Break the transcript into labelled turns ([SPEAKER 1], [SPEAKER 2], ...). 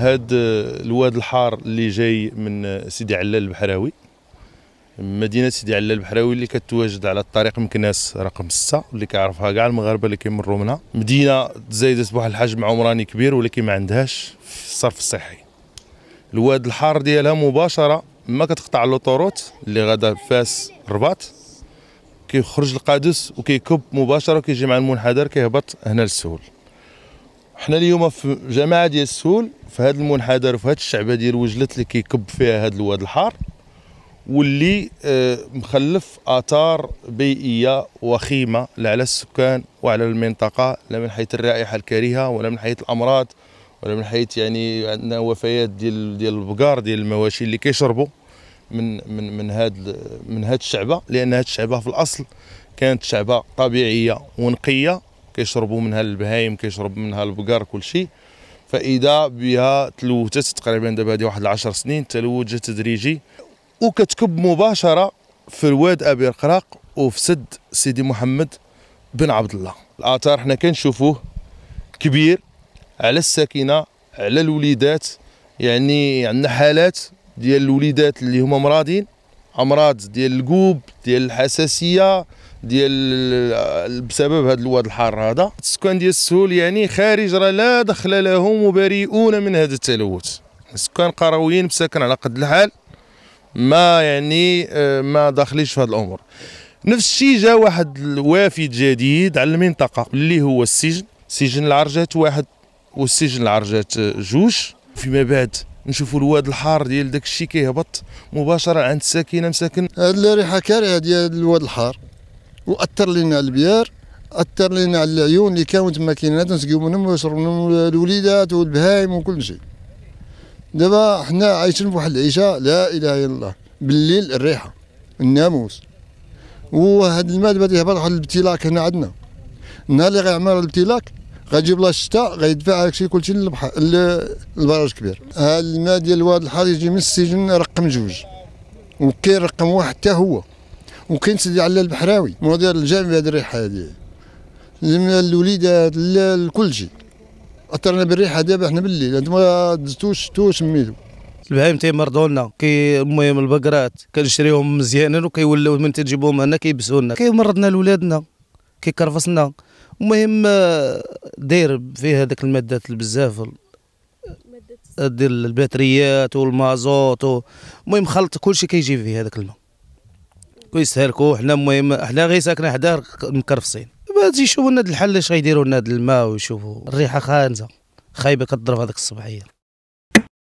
[SPEAKER 1] هاد آه، الواد الحار اللي جاي من آه، سيدي علال البحراوي مدينه سيدي علال البحراوي اللي كتواجد على الطريق مكناس رقم 6 اللي كيعرفها كاع المغاربه اللي كيمروا منها مدينه تزايدت بواحد الحجم عمراني كبير ولكن ما عندهاش الصرف الصحي الواد الحار ديالها مباشره ما كتقطع لوطوروت اللي غادا فاس الرباط كيخرج القادس وكيكب مباشره وكيجي مع المنحدر كيهبط هنا للسهول حنا اليوم في جماعه ديال السهول في هذا المنحدر في هذه الشعبه ديال وجلت اللي كيكب فيها هذا الواد الحار واللي آه، مخلف اثار بيئيه وخيمه لا على السكان وعلى المنطقه لا من حيث الرائحه الكريهه ولا من حيث الامراض ولا من حيث يعني عندنا وفيات ديال ديال البقار ديال المواشي اللي كيشربوا من من من هاد من هاد الشعبه لان هاد الشعبه في الاصل كانت شعبه طبيعيه ونقيه كيشربوا منها البهايم كيشرب منها البقر كل شيء فاذا بها تلوثت تقريبا دابا هذه واحد 10 سنين تلوث تدريجي وكتكب مباشره في الواد ابي القراق وفي سد سيدي محمد بن عبد الله الاثار حنا كنشوفوه كبير على الساكنه على الوليدات يعني عندنا حالات ديال الوليدات اللي هما مرادين امراض ديال الكوب ديال الحساسيه ديال بسبب هذا الواد الحار هذا السكان ديال السهول يعني خارج راه لا دخل لهم وبريئون من هذا التلوث السكان قرويين مساكن على قد الحال ما يعني آه، ما داخليش في هذه الامور نفس الشيء جا واحد الوافد جديد على المنطقه اللي هو السجن سجن العرجات واحد والسجن العرجات آه، جوج فيما بعد نشوفوا الواد
[SPEAKER 2] الحار ديال داك الشيء كيهبط مباشره عند الساكنه مساكن هاد الريحه كارهه ديال الواد الحار واثر لنا على البيار اثر لنا على العيون اللي كانوا تما كاينات نسقيو منهم ويشربوا منهم الوليدات والبهايم وكل شيء دابا حنا عايشين بواحد العيشه لا اله الا الله بالليل الريحه الناموس وهاد الماء دابا تيهبط واحد الابتلاك هنا عندنا النهار اللي غيعمر الابتلاك غيجيب لها الشتاء غيدفع هادشي كلشي للبحر البراج الكبير الماء ديال الواد الحار يجي من السجن رقم جوج وكاين رقم واحد حتى هو وكاين سيدي علال البحراوي مدير الجامع هذه الريحه هذه الوليدات لكل شيء اثرنا بالريحه دابا احنا بالليل ما دزتوش شفتوه شميتو
[SPEAKER 3] البهايم تيمرضوا لنا كي المهم البقرات كنشريوهم مزيانا وكيولوا من تجيبوهم هنا كيبسوا لنا كيمرضنا لولادنا كيكرفصنا المهم داير فيه هذاك المادات بزاف ديال البطاريات والمازوت المهم خلط كلشي كيجي فيه هذاك الماء ويستهلكوا حنا المهم حنا غير ساكنه حدا مكرفصين بغيت يشوفوا لنا الحل اش غيديروا لنا الماء ويشوفوا الريحه خانزه خايبه كضرب هذاك الصباحيه